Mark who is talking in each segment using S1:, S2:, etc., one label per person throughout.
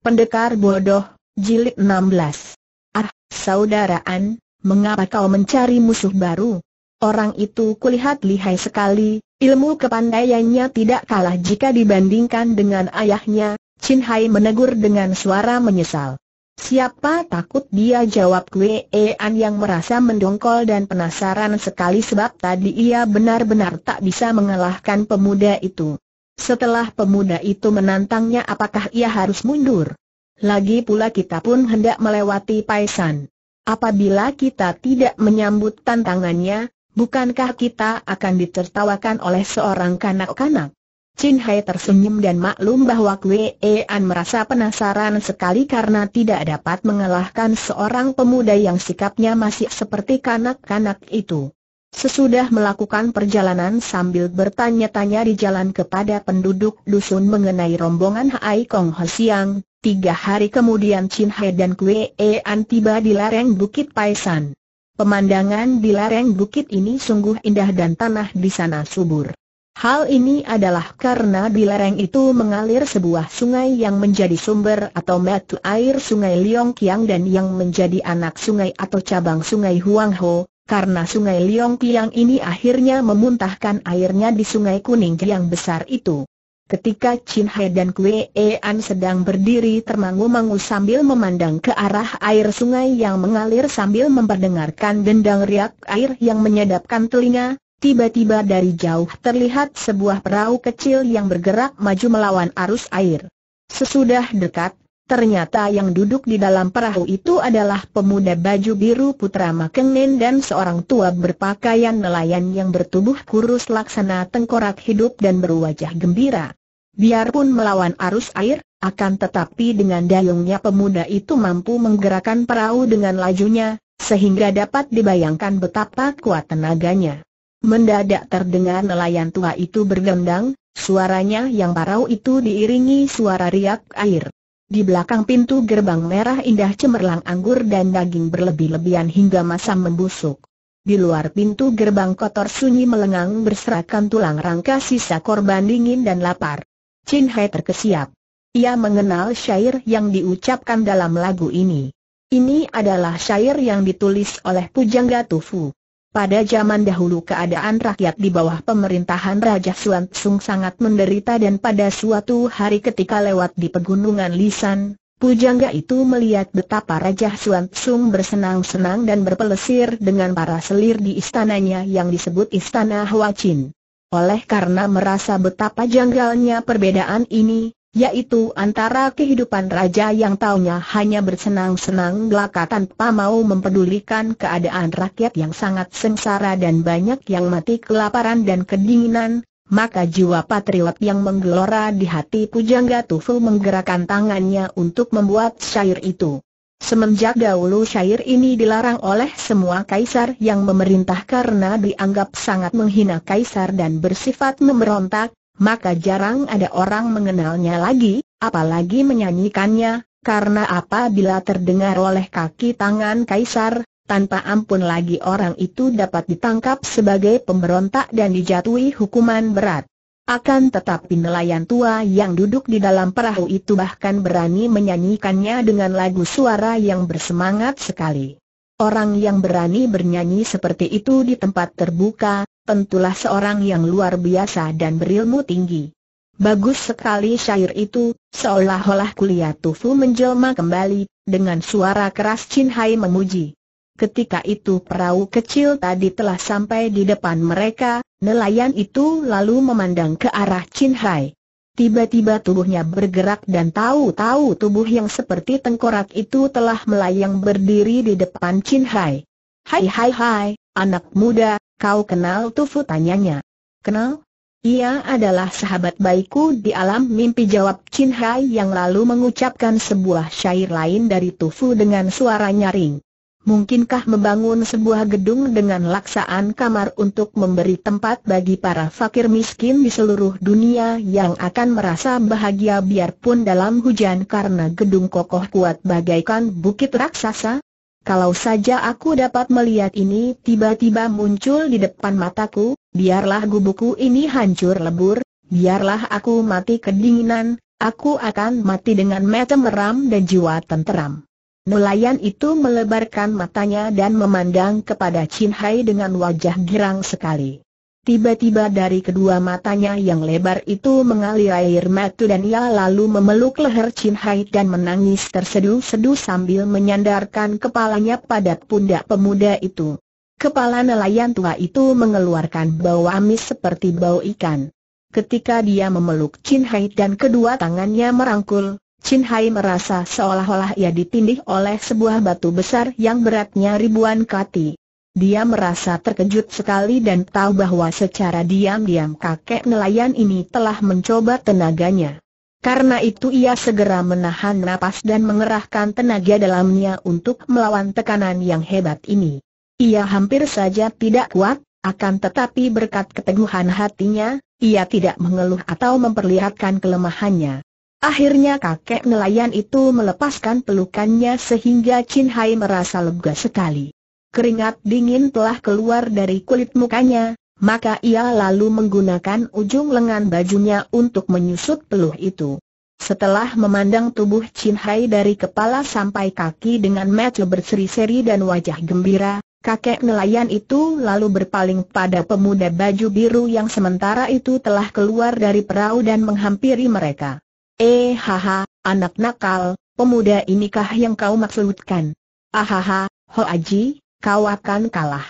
S1: Pendekar bodoh, jilid 16. Ah, saudaraan, mengapa kau mencari musuh baru? Orang itu kulihat lihai sekali, ilmu kepandaiannya tidak kalah jika dibandingkan dengan ayahnya, Chin Hai menegur dengan suara menyesal. Siapa takut dia jawab E An yang merasa mendongkol dan penasaran sekali sebab tadi ia benar-benar tak bisa mengalahkan pemuda itu. Setelah pemuda itu menantangnya apakah ia harus mundur? Lagi pula kita pun hendak melewati Paisan. Apabila kita tidak menyambut tantangannya, bukankah kita akan ditertawakan oleh seorang kanak-kanak? Chin Hai tersenyum dan maklum bahwa Kwe An merasa penasaran sekali karena tidak dapat mengalahkan seorang pemuda yang sikapnya masih seperti kanak-kanak itu. Sesudah melakukan perjalanan sambil bertanya-tanya di jalan kepada penduduk dusun mengenai rombongan Hai Kong Ho Siang, tiga hari kemudian Chin Hee dan E An tiba di lereng Bukit Paisan. Pemandangan di lereng bukit ini sungguh indah dan tanah di sana subur. Hal ini adalah karena di lereng itu mengalir sebuah sungai yang menjadi sumber atau metu air sungai Liong Kiang dan yang menjadi anak sungai atau cabang sungai Huang Ho, karena sungai Liong Kiang ini akhirnya memuntahkan airnya di sungai kuning yang besar itu. Ketika Chin He dan Kue An sedang berdiri termangu-mangu sambil memandang ke arah air sungai yang mengalir sambil memperdengarkan dendang riak air yang menyedapkan telinga, tiba-tiba dari jauh terlihat sebuah perahu kecil yang bergerak maju melawan arus air. Sesudah dekat, Ternyata yang duduk di dalam perahu itu adalah pemuda baju biru putra Makengen dan seorang tua berpakaian nelayan yang bertubuh kurus laksana tengkorak hidup dan berwajah gembira. Biarpun melawan arus air, akan tetapi dengan dayungnya pemuda itu mampu menggerakkan perahu dengan lajunya, sehingga dapat dibayangkan betapa kuat tenaganya. Mendadak terdengar nelayan tua itu bergendang, suaranya yang parau itu diiringi suara riak air. Di belakang pintu gerbang merah indah cemerlang anggur dan daging berlebih-lebihan hingga masam membusuk. Di luar pintu gerbang kotor sunyi melengang berserakan tulang rangka sisa korban dingin dan lapar. Chin Hai terkesiap. Ia mengenal syair yang diucapkan dalam lagu ini. Ini adalah syair yang ditulis oleh Pujangga Tufu. Pada zaman dahulu keadaan rakyat di bawah pemerintahan Raja Suan Tsung sangat menderita dan pada suatu hari ketika lewat di pegunungan Lisan, pujangga itu melihat betapa Raja Suan Tsung bersenang-senang dan berpelesir dengan para selir di istananya yang disebut Istana Chin. Oleh karena merasa betapa janggalnya perbedaan ini, yaitu antara kehidupan raja yang taunya hanya bersenang-senang belaka tanpa mau mempedulikan keadaan rakyat yang sangat sengsara dan banyak yang mati kelaparan dan kedinginan, maka jiwa patriot yang menggelora di hati Pujangga Tufu menggerakkan tangannya untuk membuat syair itu. Semenjak dahulu syair ini dilarang oleh semua kaisar yang memerintah karena dianggap sangat menghina kaisar dan bersifat memberontak, maka jarang ada orang mengenalnya lagi, apalagi menyanyikannya, karena apabila terdengar oleh kaki tangan kaisar, tanpa ampun lagi orang itu dapat ditangkap sebagai pemberontak dan dijatuhi hukuman berat. Akan tetapi nelayan tua yang duduk di dalam perahu itu bahkan berani menyanyikannya dengan lagu suara yang bersemangat sekali. Orang yang berani bernyanyi seperti itu di tempat terbuka, tentulah seorang yang luar biasa dan berilmu tinggi. Bagus sekali syair itu, seolah-olah kuliah Tufu menjelma kembali, dengan suara keras Chin Hai memuji. Ketika itu perahu kecil tadi telah sampai di depan mereka, nelayan itu lalu memandang ke arah Chin Hai. Tiba-tiba tubuhnya bergerak dan tahu-tahu tubuh yang seperti tengkorak itu telah melayang berdiri di depan Chin Hai. Hai hai hai, anak muda, Kau kenal Tufu tanyanya. Kenal? Ia adalah sahabat baikku di alam mimpi jawab Chin Hai yang lalu mengucapkan sebuah syair lain dari Tufu dengan suara nyaring. Mungkinkah membangun sebuah gedung dengan laksaan kamar untuk memberi tempat bagi para fakir miskin di seluruh dunia yang akan merasa bahagia biarpun dalam hujan karena gedung kokoh kuat bagaikan bukit raksasa? Kalau saja aku dapat melihat ini tiba-tiba muncul di depan mataku, biarlah gubuku ini hancur lebur, biarlah aku mati kedinginan, aku akan mati dengan mata meram dan jiwa tenteram. Nelayan itu melebarkan matanya dan memandang kepada Chin Hai dengan wajah girang sekali. Tiba-tiba dari kedua matanya yang lebar itu mengalir air mata dan ia lalu memeluk leher Chin Hai dan menangis terseduh-seduh sambil menyandarkan kepalanya pada pundak pemuda itu. Kepala nelayan tua itu mengeluarkan bau amis seperti bau ikan. Ketika dia memeluk Chin Hai dan kedua tangannya merangkul, Chin Hai merasa seolah-olah ia ditindih oleh sebuah batu besar yang beratnya ribuan kati. Dia merasa terkejut sekali dan tahu bahwa secara diam-diam kakek nelayan ini telah mencoba tenaganya. Karena itu ia segera menahan napas dan mengerahkan tenaga dalamnya untuk melawan tekanan yang hebat ini. Ia hampir saja tidak kuat, akan tetapi berkat keteguhan hatinya, ia tidak mengeluh atau memperlihatkan kelemahannya. Akhirnya kakek nelayan itu melepaskan pelukannya sehingga Chin Hai merasa lega sekali keringat dingin telah keluar dari kulit mukanya, maka ia lalu menggunakan ujung lengan bajunya untuk menyusut peluh itu. Setelah memandang tubuh Chin Hai dari kepala sampai kaki dengan mata berseri-seri dan wajah gembira, kakek nelayan itu lalu berpaling pada pemuda baju biru yang sementara itu telah keluar dari perahu dan menghampiri mereka. Eh haha, anak nakal, pemuda inikah yang kau maksudkan? Ahaha, ah, Ho Aji, kau akan kalah.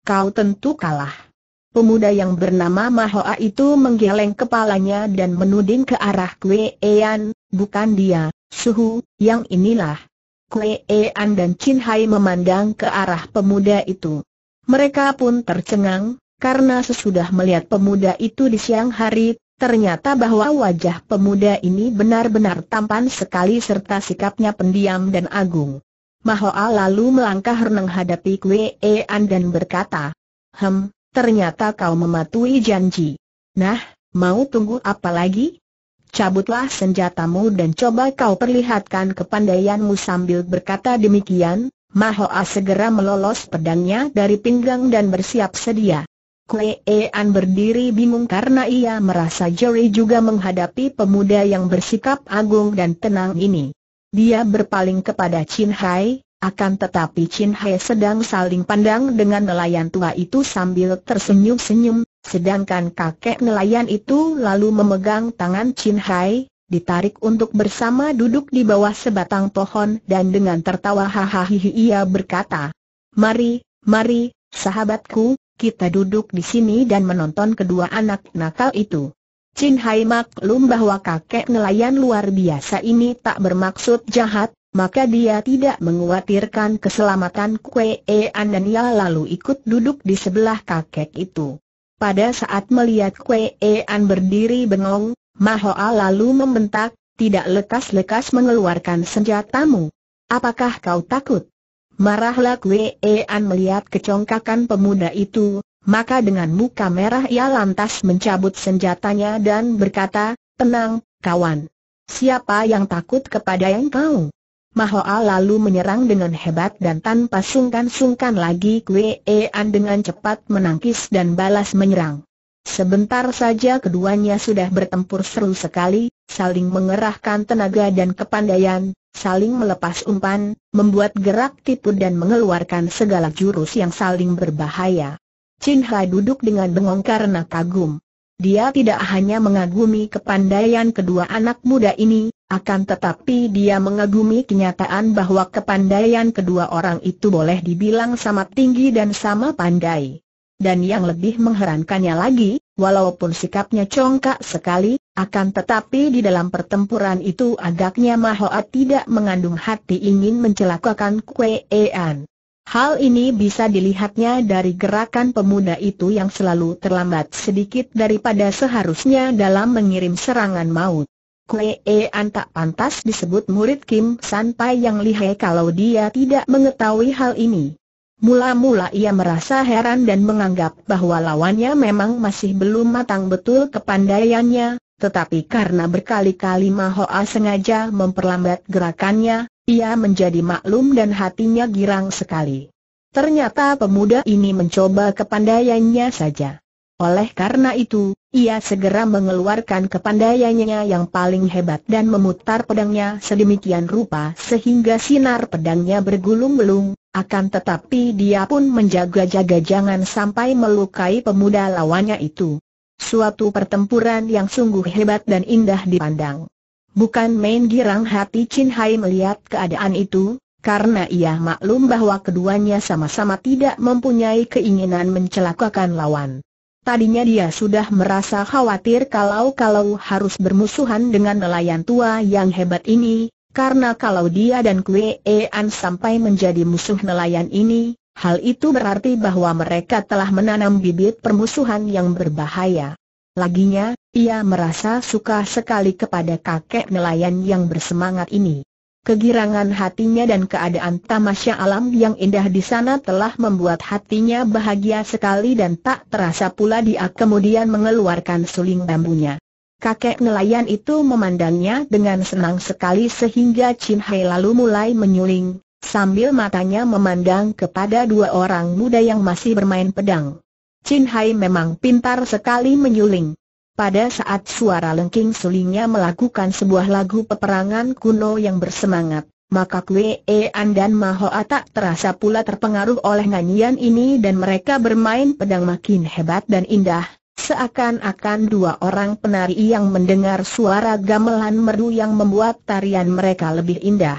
S1: Kau tentu kalah. Pemuda yang bernama Mahoa itu menggeleng kepalanya dan menuding ke arah Kwe Ean, bukan dia, Suhu, yang inilah. Kwe Ean dan Chin Hai memandang ke arah pemuda itu. Mereka pun tercengang, karena sesudah melihat pemuda itu di siang hari, ternyata bahwa wajah pemuda ini benar-benar tampan sekali serta sikapnya pendiam dan agung. Mahoa lalu melangkah menghadapi Kuee An dan berkata, Hem, ternyata kau mematuhi janji. Nah, mau tunggu apa lagi? Cabutlah senjatamu dan coba kau perlihatkan kepandaianmu sambil berkata demikian, Mahoa segera melolos pedangnya dari pinggang dan bersiap sedia. Kuee An berdiri bingung karena ia merasa Jerry juga menghadapi pemuda yang bersikap agung dan tenang ini. Dia berpaling kepada Chin Hai, akan tetapi Chin Hai sedang saling pandang dengan nelayan tua itu sambil tersenyum-senyum, sedangkan kakek nelayan itu lalu memegang tangan Chin Hai, ditarik untuk bersama duduk di bawah sebatang pohon dan dengan tertawa hahaha ia berkata, Mari, mari, sahabatku, kita duduk di sini dan menonton kedua anak nakal itu. Chin Hai maklum bahwa kakek nelayan luar biasa ini tak bermaksud jahat, maka dia tidak menguatirkan keselamatan Kue An dan ia lalu ikut duduk di sebelah kakek itu. Pada saat melihat Kue An berdiri bengong, Mahoa lalu membentak, tidak lekas-lekas mengeluarkan senjatamu. Apakah kau takut? Marahlah Kue An melihat kecongkakan pemuda itu, maka dengan muka merah ia lantas mencabut senjatanya dan berkata, tenang, kawan. Siapa yang takut kepada yang kau? Mahoa lalu menyerang dengan hebat dan tanpa sungkan-sungkan lagi An dengan cepat menangkis dan balas menyerang. Sebentar saja keduanya sudah bertempur seru sekali, saling mengerahkan tenaga dan kepandaian, saling melepas umpan, membuat gerak tipu dan mengeluarkan segala jurus yang saling berbahaya. Chin Hai duduk dengan bengong karena kagum. Dia tidak hanya mengagumi kepandaian kedua anak muda ini, akan tetapi dia mengagumi kenyataan bahwa kepandaian kedua orang itu boleh dibilang sama tinggi dan sama pandai. Dan yang lebih mengherankannya lagi, walaupun sikapnya congkak sekali, akan tetapi di dalam pertempuran itu agaknya Mahoa tidak mengandung hati ingin mencelakakan Kue An. Hal ini bisa dilihatnya dari gerakan pemuda itu yang selalu terlambat sedikit daripada seharusnya dalam mengirim serangan maut. Kuee An tak pantas disebut murid Kim sampai yang lihai kalau dia tidak mengetahui hal ini. Mula-mula ia merasa heran dan menganggap bahwa lawannya memang masih belum matang betul kepandaiannya, tetapi karena berkali-kali Mahoa sengaja memperlambat gerakannya, ia menjadi maklum dan hatinya girang sekali. Ternyata pemuda ini mencoba kepandaiannya saja. Oleh karena itu, ia segera mengeluarkan kepandaiannya yang paling hebat dan memutar pedangnya sedemikian rupa sehingga sinar pedangnya bergulung-gulung, akan tetapi dia pun menjaga-jaga jangan sampai melukai pemuda lawannya itu. Suatu pertempuran yang sungguh hebat dan indah dipandang. Bukan main girang hati Chin Hai melihat keadaan itu, karena ia maklum bahwa keduanya sama-sama tidak mempunyai keinginan mencelakakan lawan. Tadinya dia sudah merasa khawatir kalau-kalau harus bermusuhan dengan nelayan tua yang hebat ini, karena kalau dia dan Kue An sampai menjadi musuh nelayan ini, hal itu berarti bahwa mereka telah menanam bibit permusuhan yang berbahaya. Laginya, ia merasa suka sekali kepada kakek nelayan yang bersemangat ini. Kegirangan hatinya dan keadaan tamasya alam yang indah di sana telah membuat hatinya bahagia sekali dan tak terasa pula dia kemudian mengeluarkan suling bambunya. Kakek nelayan itu memandangnya dengan senang sekali sehingga Chin Hai lalu mulai menyuling, sambil matanya memandang kepada dua orang muda yang masih bermain pedang. Chin Hai memang pintar sekali menyuling. Pada saat suara lengking sulingnya melakukan sebuah lagu peperangan kuno yang bersemangat, maka Kwe An dan Mahoa tak terasa pula terpengaruh oleh nyanyian ini dan mereka bermain pedang makin hebat dan indah, seakan-akan dua orang penari yang mendengar suara gamelan merdu yang membuat tarian mereka lebih indah.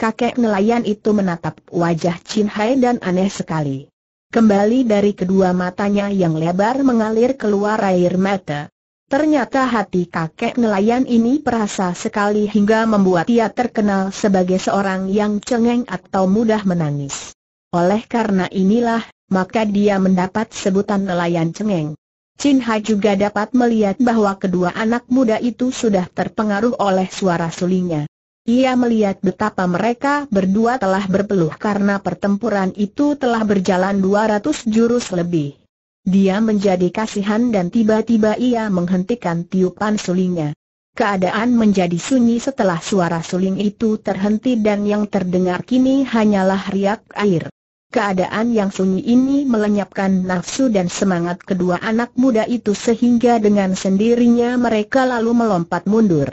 S1: Kakek nelayan itu menatap wajah Chin Hai dan aneh sekali. Kembali dari kedua matanya yang lebar mengalir keluar air mata. Ternyata hati kakek nelayan ini perasa sekali hingga membuat ia terkenal sebagai seorang yang cengeng atau mudah menangis. Oleh karena inilah, maka dia mendapat sebutan nelayan cengeng. Chin Ha juga dapat melihat bahwa kedua anak muda itu sudah terpengaruh oleh suara sulingnya. Ia melihat betapa mereka berdua telah berpeluh karena pertempuran itu telah berjalan 200 jurus lebih. Dia menjadi kasihan dan tiba-tiba ia menghentikan tiupan sulingnya. Keadaan menjadi sunyi setelah suara suling itu terhenti dan yang terdengar kini hanyalah riak air. Keadaan yang sunyi ini melenyapkan nafsu dan semangat kedua anak muda itu sehingga dengan sendirinya mereka lalu melompat mundur.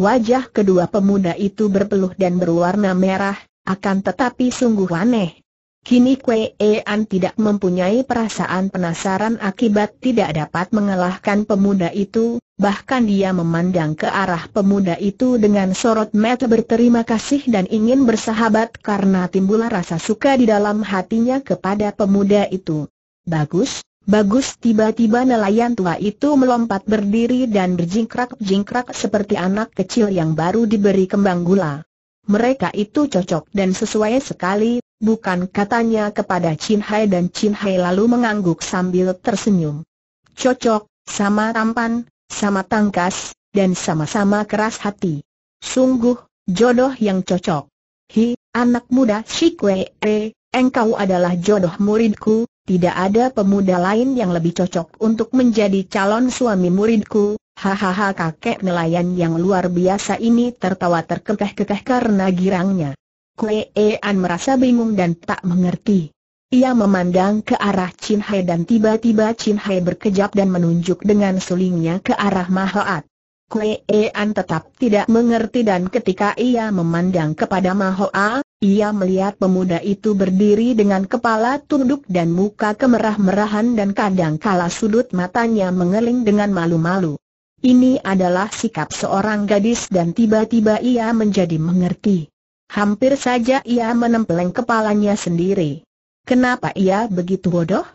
S1: Wajah kedua pemuda itu berpeluh dan berwarna merah, akan tetapi sungguh aneh. Kini Kwe An tidak mempunyai perasaan penasaran akibat tidak dapat mengalahkan pemuda itu, bahkan dia memandang ke arah pemuda itu dengan sorot mata berterima kasih dan ingin bersahabat karena timbul rasa suka di dalam hatinya kepada pemuda itu. Bagus, Bagus tiba-tiba nelayan tua itu melompat berdiri dan berjingkrak-jingkrak seperti anak kecil yang baru diberi kembang gula. Mereka itu cocok dan sesuai sekali, bukan katanya kepada Chin Hai dan Chin Hai lalu mengangguk sambil tersenyum. Cocok, sama tampan, sama tangkas, dan sama-sama keras hati. Sungguh, jodoh yang cocok. Hi, anak muda si eh, engkau adalah jodoh muridku, tidak ada pemuda lain yang lebih cocok untuk menjadi calon suami muridku. Hahaha kakek nelayan yang luar biasa ini tertawa terkekeh-kekeh karena girangnya. Kuean merasa bingung dan tak mengerti. Ia memandang ke arah Chin Hai dan tiba-tiba Chin Hai berkejap dan menunjuk dengan sulingnya ke arah Mahoat. Kuean tetap tidak mengerti dan ketika ia memandang kepada Mahoat. Ia melihat pemuda itu berdiri dengan kepala tunduk dan muka kemerah-merahan dan kadang kala sudut matanya mengeling dengan malu-malu. Ini adalah sikap seorang gadis dan tiba-tiba ia menjadi mengerti. Hampir saja ia menempeleng kepalanya sendiri. Kenapa ia begitu bodoh?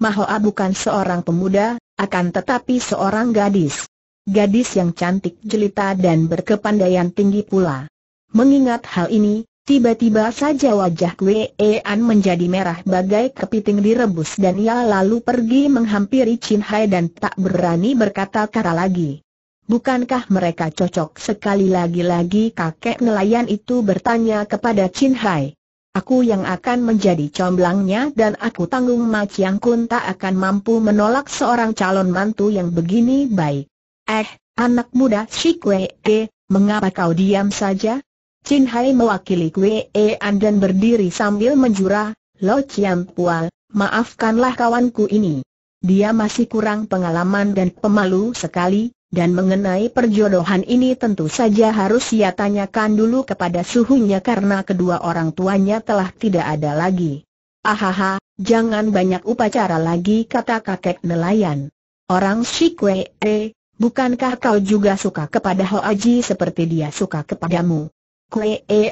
S1: Mahoa bukan seorang pemuda, akan tetapi seorang gadis. Gadis yang cantik jelita dan berkepandaian tinggi pula. Mengingat hal ini, Tiba-tiba saja wajah Kwe An menjadi merah bagai kepiting direbus dan ia lalu pergi menghampiri Chin Hai dan tak berani berkata-kata lagi. Bukankah mereka cocok sekali lagi-lagi kakek nelayan itu bertanya kepada Chin Hai. Aku yang akan menjadi comblangnya dan aku tanggung Ma Chiang Kun tak akan mampu menolak seorang calon mantu yang begini baik. Eh, anak muda si Kwe E, mengapa kau diam saja? Chin Hai mewakili Kwe e An dan berdiri sambil menjurah, Lo Chiam Pual, maafkanlah kawanku ini. Dia masih kurang pengalaman dan pemalu sekali, dan mengenai perjodohan ini tentu saja harus ia tanyakan dulu kepada suhunya karena kedua orang tuanya telah tidak ada lagi. Ahaha, jangan banyak upacara lagi kata kakek nelayan. Orang E, bukankah kau juga suka kepada Aji seperti dia suka kepadamu?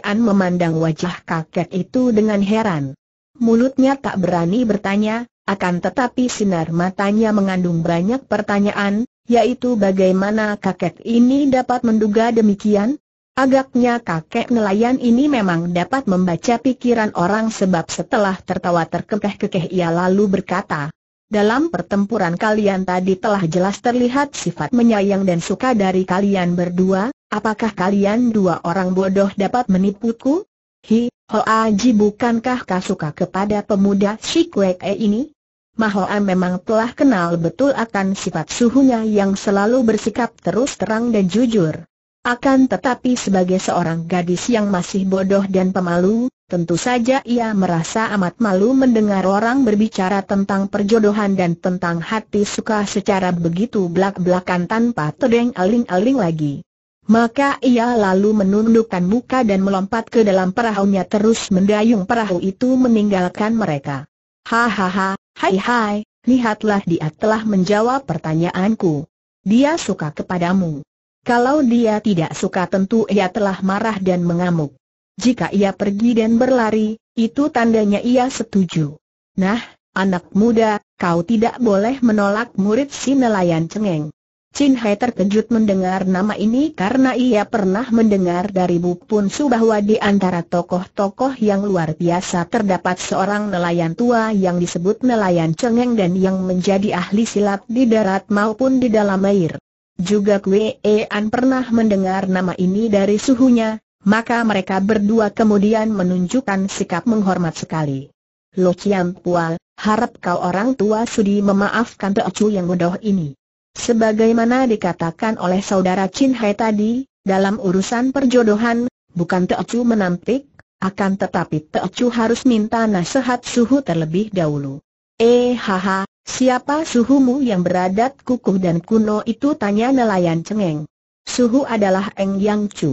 S1: an memandang wajah kakek itu dengan heran. Mulutnya tak berani bertanya, akan tetapi sinar matanya mengandung banyak pertanyaan, yaitu bagaimana kakek ini dapat menduga demikian? Agaknya kakek nelayan ini memang dapat membaca pikiran orang sebab setelah tertawa terkekeh-kekeh ia lalu berkata, dalam pertempuran kalian tadi telah jelas terlihat sifat menyayang dan suka dari kalian berdua, Apakah kalian dua orang bodoh dapat menipuku? Hi, Aji bukankah kau suka kepada pemuda si e ini? Mahoa memang telah kenal betul akan sifat suhunya yang selalu bersikap terus terang dan jujur. Akan tetapi sebagai seorang gadis yang masih bodoh dan pemalu, tentu saja ia merasa amat malu mendengar orang berbicara tentang perjodohan dan tentang hati suka secara begitu belak-belakan tanpa terdeng aling-aling lagi. Maka ia lalu menundukkan muka dan melompat ke dalam perahunya terus mendayung perahu itu meninggalkan mereka. Hahaha, hai hai, lihatlah dia telah menjawab pertanyaanku. Dia suka kepadamu. Kalau dia tidak suka tentu ia telah marah dan mengamuk. Jika ia pergi dan berlari, itu tandanya ia setuju. Nah, anak muda, kau tidak boleh menolak murid si nelayan cengeng. Chin Hai terkejut mendengar nama ini karena ia pernah mendengar dari Bu Pun Su bahwa di antara tokoh-tokoh yang luar biasa terdapat seorang nelayan tua yang disebut nelayan cengeng dan yang menjadi ahli silat di darat maupun di dalam air. Juga Kwe An pernah mendengar nama ini dari suhunya, maka mereka berdua kemudian menunjukkan sikap menghormat sekali. Lo Chiam Pual, harap kau orang tua sudi memaafkan Teocu yang bodoh ini. Sebagaimana dikatakan oleh saudara Chin Hai tadi, dalam urusan perjodohan, bukan Teocu menampik, akan tetapi Teocu harus minta nasihat suhu terlebih dahulu. Eh haha, siapa suhumu yang beradat kukuh dan kuno itu tanya nelayan cengeng. Suhu adalah Eng Yang Chu.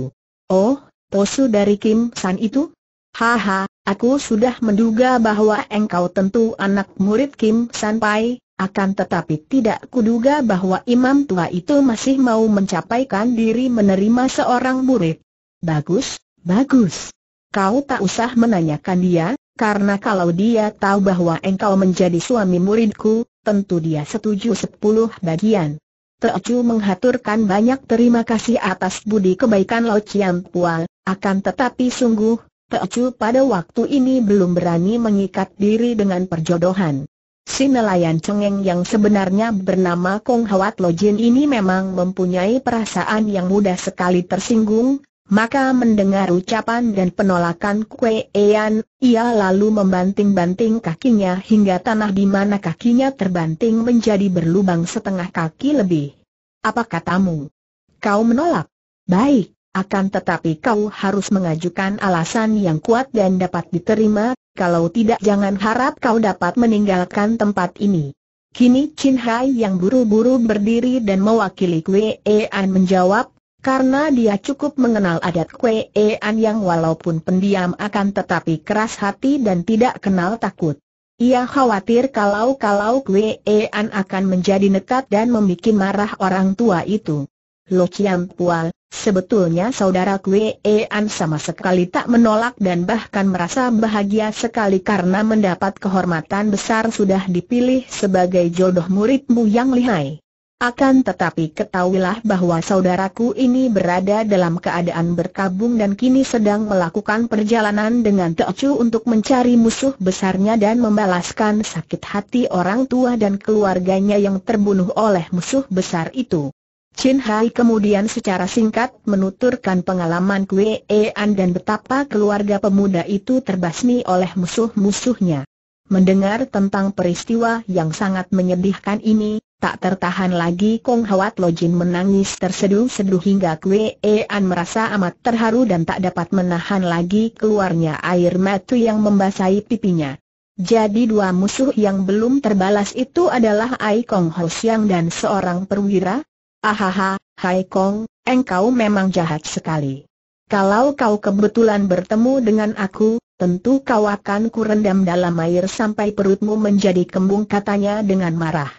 S1: Oh, Tosu dari Kim San itu? Haha, aku sudah menduga bahwa engkau tentu anak murid Kim San Pai, akan tetapi tidak kuduga bahwa imam tua itu masih mau mencapaikan diri menerima seorang murid. Bagus, bagus. Kau tak usah menanyakan dia, karena kalau dia tahu bahwa engkau menjadi suami muridku, tentu dia setuju sepuluh bagian. Teocu menghaturkan banyak terima kasih atas budi kebaikan Lo Chiam Pua, akan tetapi sungguh, Teocu pada waktu ini belum berani mengikat diri dengan perjodohan. Si nelayan cengeng yang sebenarnya bernama Kong Hwat Lojin ini memang mempunyai perasaan yang mudah sekali tersinggung, maka mendengar ucapan dan penolakan Kue Ean, ia lalu membanting-banting kakinya hingga tanah di mana kakinya terbanting menjadi berlubang setengah kaki lebih. Apa katamu? Kau menolak? Baik. Akan tetapi kau harus mengajukan alasan yang kuat dan dapat diterima, kalau tidak jangan harap kau dapat meninggalkan tempat ini. Kini Chin Hai yang buru-buru berdiri dan mewakili Kwe An menjawab, karena dia cukup mengenal adat Kwe An yang walaupun pendiam akan tetapi keras hati dan tidak kenal takut. Ia khawatir kalau-kalau Kwe An akan menjadi nekat dan membuat marah orang tua itu. Lo Chiam Pual, Sebetulnya saudara Kuean sama sekali tak menolak dan bahkan merasa bahagia sekali karena mendapat kehormatan besar sudah dipilih sebagai jodoh muridmu yang lihai. Akan tetapi ketahuilah bahwa saudaraku ini berada dalam keadaan berkabung dan kini sedang melakukan perjalanan dengan teocu untuk mencari musuh besarnya dan membalaskan sakit hati orang tua dan keluarganya yang terbunuh oleh musuh besar itu. Chin Hai kemudian secara singkat menuturkan pengalaman Kue An dan betapa keluarga pemuda itu terbasmi oleh musuh-musuhnya. Mendengar tentang peristiwa yang sangat menyedihkan ini, tak tertahan lagi Kong Hwat Jin menangis terseduh-seduh hingga Kue An merasa amat terharu dan tak dapat menahan lagi keluarnya air mata yang membasahi pipinya. Jadi dua musuh yang belum terbalas itu adalah Ai Kong Ho Siang dan seorang perwira, Ahaha, Hai Kong, engkau memang jahat sekali. Kalau kau kebetulan bertemu dengan aku, tentu kau akan kurendam dalam air sampai perutmu menjadi kembung katanya dengan marah.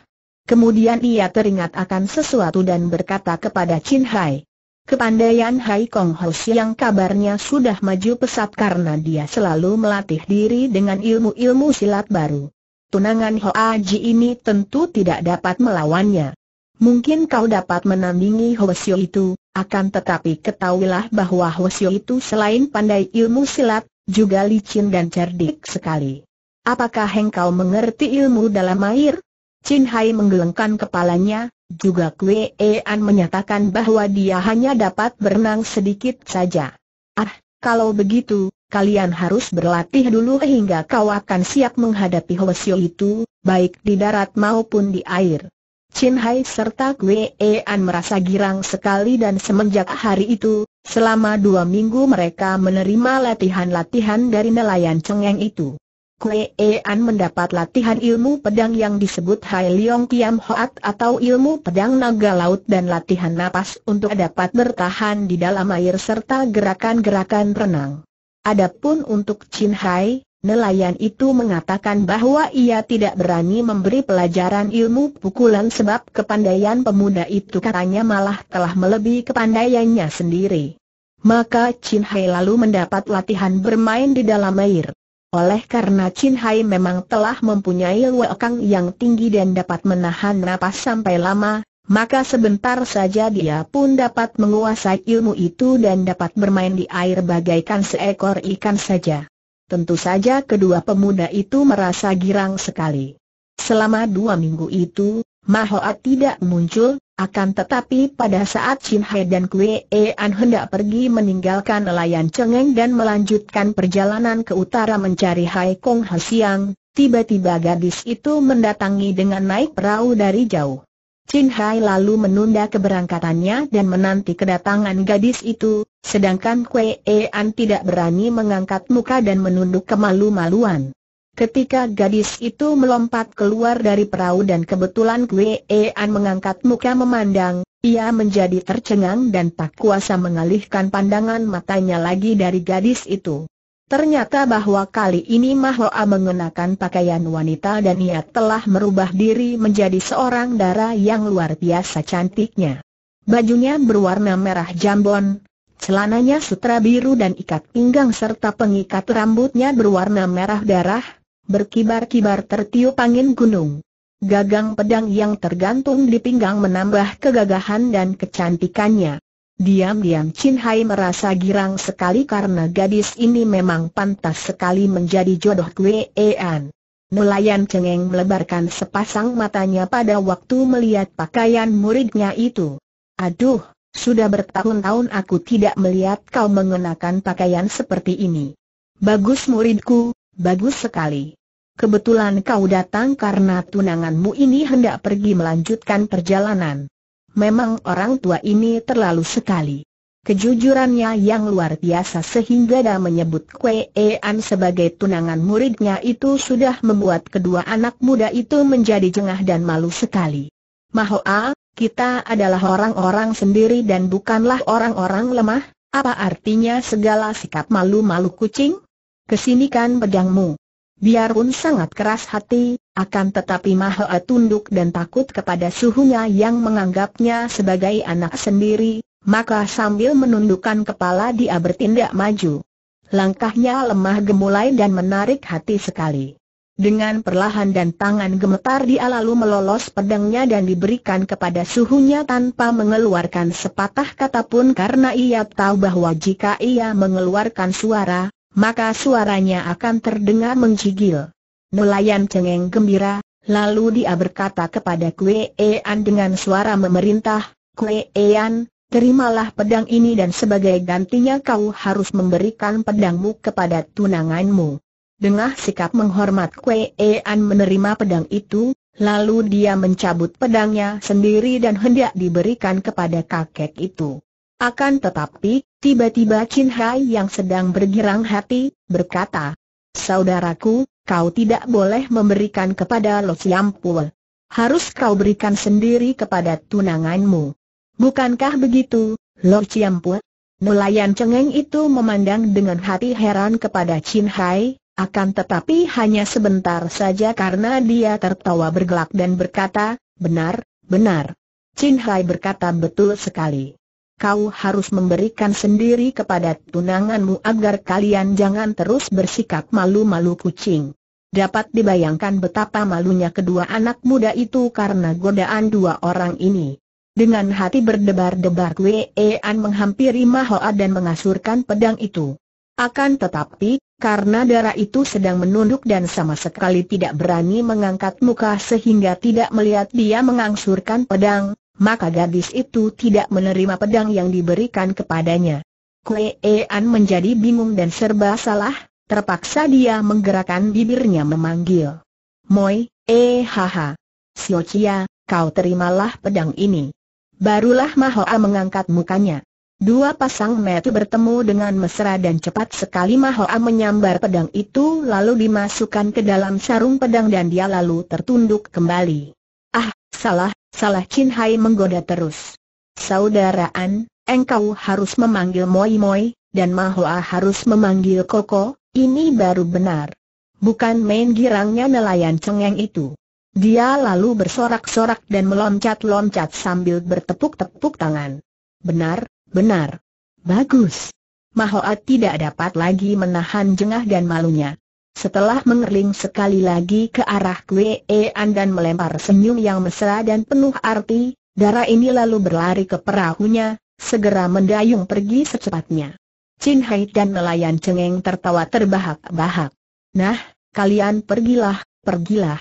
S1: Kemudian ia teringat akan sesuatu dan berkata kepada Chin Hai. Kepandaian Hai Kong Hos yang kabarnya sudah maju pesat karena dia selalu melatih diri dengan ilmu-ilmu silat baru. Tunangan Hoa Ji ini tentu tidak dapat melawannya. Mungkin kau dapat menandingi Hwasyo itu, akan tetapi ketahuilah bahwa Hwasyo itu selain pandai ilmu silat, juga licin dan cerdik sekali. Apakah engkau mengerti ilmu dalam air? Chin Hai menggelengkan kepalanya, juga Kue An menyatakan bahwa dia hanya dapat berenang sedikit saja. Ah, kalau begitu, kalian harus berlatih dulu hingga kau akan siap menghadapi Hwasyo itu, baik di darat maupun di air. Chin Hai serta Kwe An merasa girang sekali dan semenjak hari itu, selama dua minggu mereka menerima latihan-latihan dari nelayan cengeng itu. Kwe An mendapat latihan ilmu pedang yang disebut Hai Leong Kiam Hoat atau ilmu pedang naga laut dan latihan napas untuk dapat bertahan di dalam air serta gerakan-gerakan renang. Adapun untuk Chin Hai, Nelayan itu mengatakan bahwa ia tidak berani memberi pelajaran ilmu pukulan sebab kepandaian pemuda itu katanya malah telah melebihi kepandaiannya sendiri. Maka Chin Hai lalu mendapat latihan bermain di dalam air. Oleh karena Chin Hai memang telah mempunyai luakang yang tinggi dan dapat menahan napas sampai lama, maka sebentar saja dia pun dapat menguasai ilmu itu dan dapat bermain di air bagaikan seekor ikan saja. Tentu saja kedua pemuda itu merasa girang sekali. Selama dua minggu itu, Mahoat tidak muncul, akan tetapi pada saat Chin Hai dan Kue An hendak pergi meninggalkan nelayan Cengeng dan melanjutkan perjalanan ke utara mencari Hai Kong Hsiang, tiba-tiba gadis itu mendatangi dengan naik perahu dari jauh. Chin Hai lalu menunda keberangkatannya dan menanti kedatangan gadis itu, sedangkan Kue An tidak berani mengangkat muka dan menunduk kemalu-maluan. Ketika gadis itu melompat keluar dari perahu dan kebetulan Kue An mengangkat muka memandang, ia menjadi tercengang dan tak kuasa mengalihkan pandangan matanya lagi dari gadis itu. Ternyata bahwa kali ini Mahoa mengenakan pakaian wanita dan ia telah merubah diri menjadi seorang dara yang luar biasa cantiknya. Bajunya berwarna merah jambon, celananya sutra biru dan ikat pinggang serta pengikat rambutnya berwarna merah darah, berkibar-kibar tertiup angin gunung. Gagang pedang yang tergantung di pinggang menambah kegagahan dan kecantikannya. Diam-diam Chin Hai merasa girang sekali karena gadis ini memang pantas sekali menjadi jodoh Kue An. Nelayan cengeng melebarkan sepasang matanya pada waktu melihat pakaian muridnya itu. Aduh, sudah bertahun-tahun aku tidak melihat kau mengenakan pakaian seperti ini. Bagus muridku, bagus sekali. Kebetulan kau datang karena tunanganmu ini hendak pergi melanjutkan perjalanan memang orang tua ini terlalu sekali. Kejujurannya yang luar biasa sehingga dia menyebut Kwe An sebagai tunangan muridnya itu sudah membuat kedua anak muda itu menjadi jengah dan malu sekali. Mahoa, kita adalah orang-orang sendiri dan bukanlah orang-orang lemah, apa artinya segala sikap malu-malu kucing? Kesinikan pedangmu. Biarun sangat keras hati, akan tetapi Mahoa tunduk dan takut kepada suhunya yang menganggapnya sebagai anak sendiri, maka sambil menundukkan kepala dia bertindak maju. Langkahnya lemah gemulai dan menarik hati sekali. Dengan perlahan dan tangan gemetar dia lalu melolos pedangnya dan diberikan kepada suhunya tanpa mengeluarkan sepatah kata pun karena ia tahu bahwa jika ia mengeluarkan suara, maka suaranya akan terdengar menjigil. Nelayan cengeng gembira, lalu dia berkata kepada Kue Ean dengan suara memerintah, Kue Ean, terimalah pedang ini dan sebagai gantinya kau harus memberikan pedangmu kepada tunanganmu. Dengan sikap menghormat Kue Ean menerima pedang itu, lalu dia mencabut pedangnya sendiri dan hendak diberikan kepada kakek itu. Akan tetapi, tiba-tiba Chin Hai yang sedang bergirang hati, berkata, Saudaraku, kau tidak boleh memberikan kepada Lo Siam Harus kau berikan sendiri kepada tunanganmu. Bukankah begitu, Lo Siam Pul? Nelayan cengeng itu memandang dengan hati heran kepada Chin Hai, akan tetapi hanya sebentar saja karena dia tertawa bergelak dan berkata, benar, benar. Chin Hai berkata betul sekali kau harus memberikan sendiri kepada tunanganmu agar kalian jangan terus bersikap malu-malu kucing. Dapat dibayangkan betapa malunya kedua anak muda itu karena godaan dua orang ini. Dengan hati berdebar-debar An menghampiri Mahoa dan mengasurkan pedang itu. Akan tetapi, karena darah itu sedang menunduk dan sama sekali tidak berani mengangkat muka sehingga tidak melihat dia mengangsurkan pedang, maka gadis itu tidak menerima pedang yang diberikan kepadanya. Kue Ean menjadi bingung dan serba salah, terpaksa dia menggerakkan bibirnya memanggil. Moi, eh haha. Sio Chia, kau terimalah pedang ini. Barulah Mahoa mengangkat mukanya. Dua pasang metu bertemu dengan mesra dan cepat sekali Mahoa menyambar pedang itu lalu dimasukkan ke dalam sarung pedang dan dia lalu tertunduk kembali salah, salah Chin Hai menggoda terus. Saudaraan, engkau harus memanggil Moi Moi, dan Mahoa harus memanggil Koko, ini baru benar. Bukan main girangnya nelayan cengeng itu. Dia lalu bersorak-sorak dan meloncat-loncat sambil bertepuk-tepuk tangan. Benar, benar. Bagus. Mahoa tidak dapat lagi menahan jengah dan malunya. Setelah mengerling sekali lagi ke arah Kwe An dan melempar senyum yang mesra dan penuh arti, darah ini lalu berlari ke perahunya, segera mendayung pergi secepatnya. Chin Hai dan nelayan cengeng tertawa terbahak-bahak. Nah, kalian pergilah, pergilah.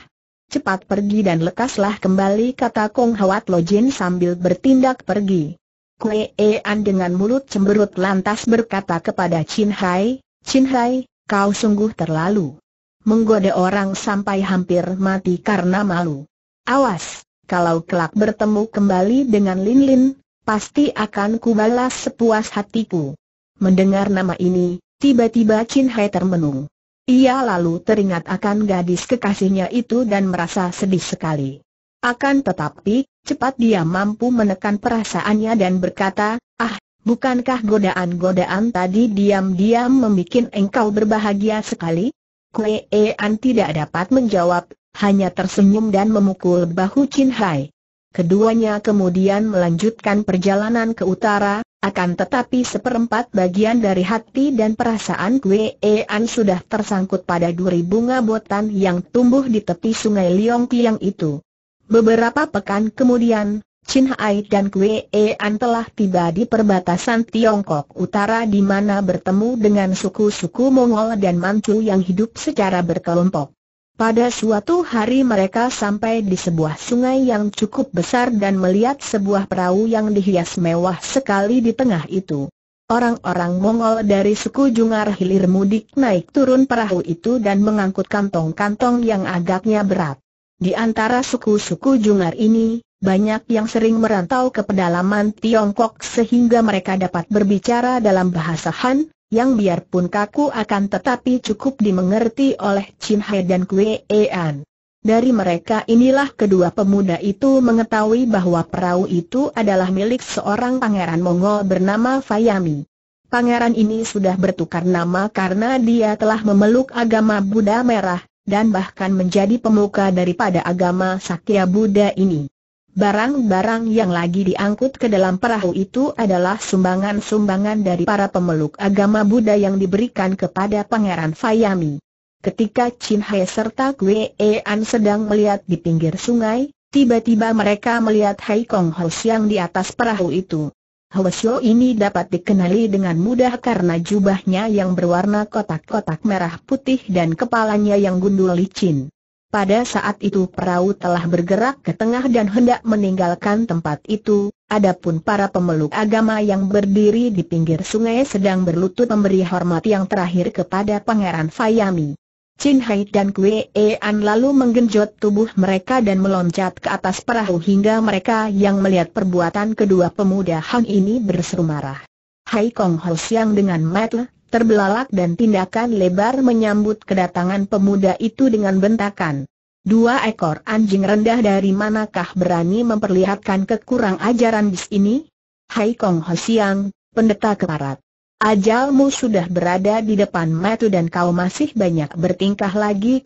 S1: Cepat pergi dan lekaslah kembali kata Kong Hawat Lo Jin sambil bertindak pergi. Kue An dengan mulut cemberut lantas berkata kepada Chin Hai, Chin Hai, kau sungguh terlalu menggoda orang sampai hampir mati karena malu. Awas, kalau kelak bertemu kembali dengan Lin Lin, pasti akan kubalas sepuas hatiku. Mendengar nama ini, tiba-tiba Chin Hai termenung. Ia lalu teringat akan gadis kekasihnya itu dan merasa sedih sekali. Akan tetapi, cepat dia mampu menekan perasaannya dan berkata, ah, Bukankah godaan-godaan tadi diam-diam membuat engkau berbahagia sekali? Kue An tidak dapat menjawab, hanya tersenyum dan memukul bahu Chin Hai. Keduanya kemudian melanjutkan perjalanan ke utara, akan tetapi seperempat bagian dari hati dan perasaan Kue An sudah tersangkut pada duri bunga botan yang tumbuh di tepi sungai Liong Kiang itu. Beberapa pekan kemudian, Chin Hai dan E An telah tiba di perbatasan Tiongkok Utara di mana bertemu dengan suku-suku Mongol dan Manchu yang hidup secara berkelompok. Pada suatu hari mereka sampai di sebuah sungai yang cukup besar dan melihat sebuah perahu yang dihias mewah sekali di tengah itu. Orang-orang Mongol dari suku Jungar hilir mudik naik turun perahu itu dan mengangkut kantong-kantong yang agaknya berat. Di antara suku-suku Jungar ini, banyak yang sering merantau ke pedalaman Tiongkok sehingga mereka dapat berbicara dalam bahasa Han, yang biarpun kaku akan tetapi cukup dimengerti oleh Chin Hai dan Kue An. Dari mereka inilah kedua pemuda itu mengetahui bahwa perahu itu adalah milik seorang pangeran Mongol bernama Fayami. Pangeran ini sudah bertukar nama karena dia telah memeluk agama Buddha Merah, dan bahkan menjadi pemuka daripada agama Sakya Buddha ini. Barang-barang yang lagi diangkut ke dalam perahu itu adalah sumbangan-sumbangan dari para pemeluk agama Buddha yang diberikan kepada Pangeran Fayami. Ketika Chin Hai serta Kwe An sedang melihat di pinggir sungai, tiba-tiba mereka melihat Hai Kong Ho yang di atas perahu itu. Hwasyo ini dapat dikenali dengan mudah karena jubahnya yang berwarna kotak-kotak merah putih dan kepalanya yang gundul licin. Pada saat itu perahu telah bergerak ke tengah dan hendak meninggalkan tempat itu, adapun para pemeluk agama yang berdiri di pinggir sungai sedang berlutut memberi hormat yang terakhir kepada Pangeran Fayami. Chin Hai dan Kue An lalu menggenjot tubuh mereka dan meloncat ke atas perahu hingga mereka yang melihat perbuatan kedua pemuda Han ini berseru marah. Hai Kong Ho Siang dengan Matle, terbelalak dan tindakan lebar menyambut kedatangan pemuda itu dengan bentakan. Dua ekor anjing rendah dari manakah berani memperlihatkan kekurang ajaran bis ini? Hai Kong Ho Siang, pendeta keparat. Ajalmu sudah berada di depan matu dan kau masih banyak bertingkah lagi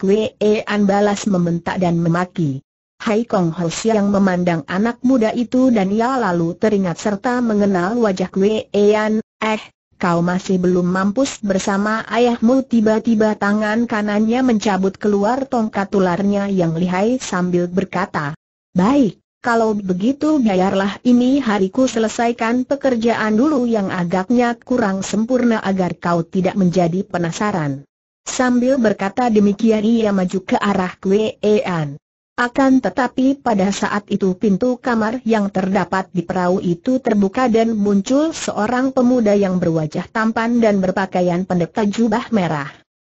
S1: An balas membentak dan memaki. Hai Kong Ho Siang memandang anak muda itu dan ia lalu teringat serta mengenal wajah An. eh, Kau masih belum mampus bersama ayahmu tiba-tiba tangan kanannya mencabut keluar tongkat tularnya yang lihai sambil berkata, Baik, kalau begitu biarlah ini hariku selesaikan pekerjaan dulu yang agaknya kurang sempurna agar kau tidak menjadi penasaran. Sambil berkata demikian ia maju ke arah An. Akan tetapi pada saat itu pintu kamar yang terdapat di perahu itu terbuka dan muncul seorang pemuda yang berwajah tampan dan berpakaian pendeta jubah merah.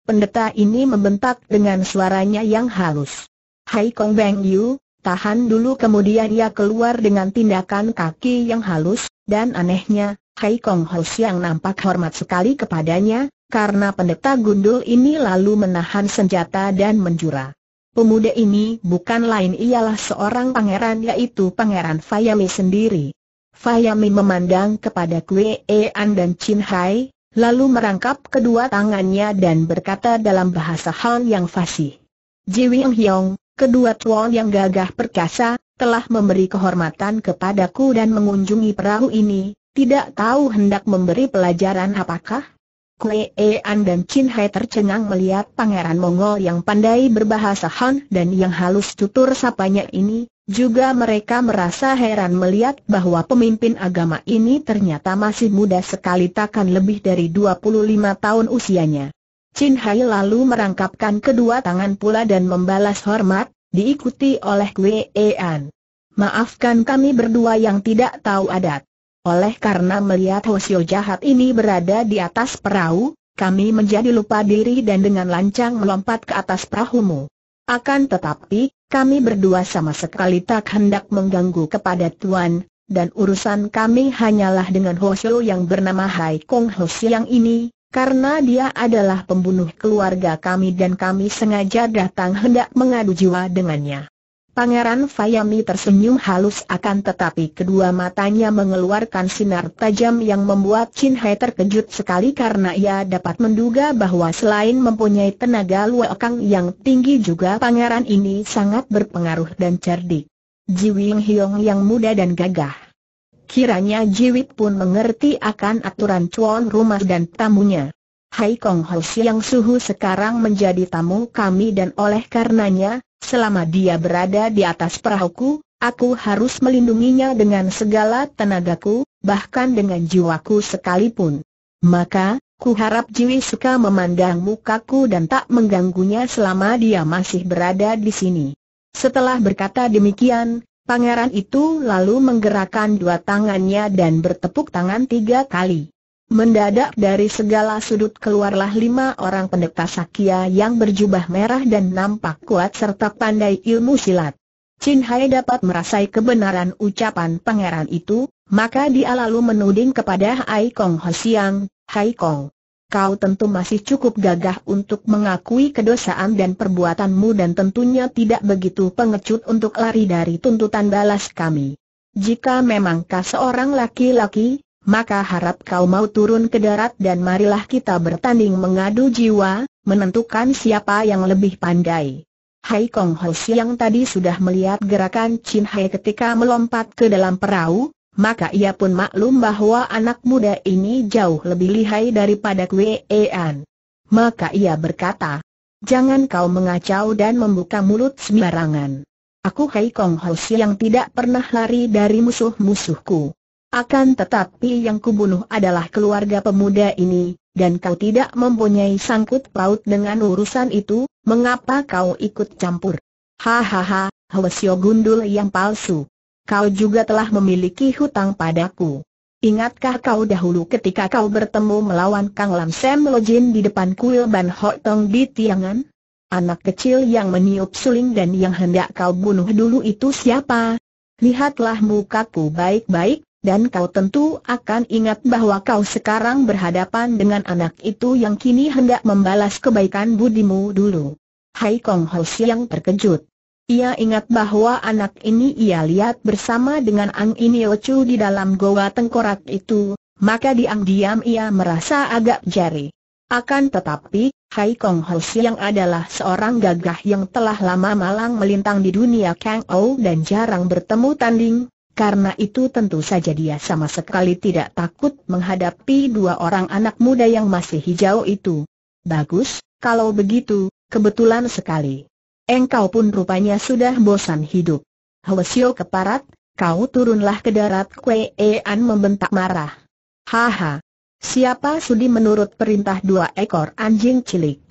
S1: Pendeta ini membentak dengan suaranya yang halus. Hai Kong Beng Yu, tahan dulu kemudian ia keluar dengan tindakan kaki yang halus, dan anehnya, Hai Kong Ho yang nampak hormat sekali kepadanya, karena pendeta gundul ini lalu menahan senjata dan menjurah. Pemuda ini bukan lain ialah seorang pangeran yaitu Pangeran Fayami sendiri. Fayami memandang kepada Kwe An dan Chin Hai, lalu merangkap kedua tangannya dan berkata dalam bahasa Han yang fasih. Ji Wing Hyong, kedua tuan yang gagah perkasa, telah memberi kehormatan kepadaku dan mengunjungi perahu ini, tidak tahu hendak memberi pelajaran apakah? Kue Ean dan Chin Hai tercengang melihat pangeran Mongol yang pandai berbahasa Han dan yang halus tutur sapanya ini, juga mereka merasa heran melihat bahwa pemimpin agama ini ternyata masih muda sekali takkan lebih dari 25 tahun usianya. Chin Hai lalu merangkapkan kedua tangan pula dan membalas hormat, diikuti oleh Kue Ean. Maafkan kami berdua yang tidak tahu adat. Oleh karena melihat Hosio jahat ini berada di atas perahu, kami menjadi lupa diri dan dengan lancang melompat ke atas perahumu. Akan tetapi, kami berdua sama sekali tak hendak mengganggu kepada Tuan, dan urusan kami hanyalah dengan Hosio yang bernama Hai Kong Hosio yang ini, karena dia adalah pembunuh keluarga kami dan kami sengaja datang hendak mengadu jiwa dengannya. Pangeran Fayami tersenyum halus akan tetapi kedua matanya mengeluarkan sinar tajam yang membuat Chin Hai terkejut sekali karena ia dapat menduga bahwa selain mempunyai tenaga luakang yang tinggi juga pangeran ini sangat berpengaruh dan cerdik. Ji Wing Hyong yang muda dan gagah. Kiranya Jiwit pun mengerti akan aturan cuan rumah dan tamunya. Hai Kong Ho yang suhu sekarang menjadi tamu kami dan oleh karenanya, Selama dia berada di atas perahuku, aku harus melindunginya dengan segala tenagaku, bahkan dengan jiwaku sekalipun. Maka, ku harap Jiwi suka memandang mukaku dan tak mengganggunya selama dia masih berada di sini. Setelah berkata demikian, pangeran itu lalu menggerakkan dua tangannya dan bertepuk tangan tiga kali. Mendadak dari segala sudut keluarlah lima orang pendeta Sakya yang berjubah merah dan nampak kuat serta pandai ilmu silat. Chin Hai dapat merasai kebenaran ucapan pangeran itu, maka dia lalu menuding kepada Hai Kong Ho Siang, Hai Kong. Kau tentu masih cukup gagah untuk mengakui kedosaan dan perbuatanmu dan tentunya tidak begitu pengecut untuk lari dari tuntutan balas kami. Jika memang kau seorang laki-laki, maka harap kau mau turun ke darat dan marilah kita bertanding mengadu jiwa, menentukan siapa yang lebih pandai. Hai Kong Ho yang tadi sudah melihat gerakan Chin Hai ketika melompat ke dalam perahu, maka ia pun maklum bahwa anak muda ini jauh lebih lihai daripada Kwe An. Maka ia berkata, jangan kau mengacau dan membuka mulut sembarangan. Aku Hai Kong Ho yang tidak pernah lari dari musuh-musuhku. Akan tetapi yang kubunuh adalah keluarga pemuda ini, dan kau tidak mempunyai sangkut paut dengan urusan itu, mengapa kau ikut campur? Hahaha, Hwasyo gundul yang palsu. Kau juga telah memiliki hutang padaku. Ingatkah kau dahulu ketika kau bertemu melawan Kang Lam Sam Lojin di depan kuil Ban Hotong Tong di Tiangan? Anak kecil yang meniup suling dan yang hendak kau bunuh dulu itu siapa? Lihatlah mukaku baik-baik, dan kau tentu akan ingat bahwa kau sekarang berhadapan dengan anak itu yang kini hendak membalas kebaikan budimu dulu. Hai Kong Ho Siang terkejut. Ia ingat bahwa anak ini ia lihat bersama dengan Ang Inio Chu di dalam goa tengkorak itu, maka diam-diam ia merasa agak jari. Akan tetapi, Hai Kong Ho Siang adalah seorang gagah yang telah lama malang melintang di dunia Kang Ou dan jarang bertemu tanding, karena itu tentu saja dia sama sekali tidak takut menghadapi dua orang anak muda yang masih hijau itu. Bagus, kalau begitu, kebetulan sekali. Engkau pun rupanya sudah bosan hidup. Hwesio keparat, kau turunlah ke darat Kwean membentak marah. Haha. Siapa sudi menurut perintah dua ekor anjing cilik?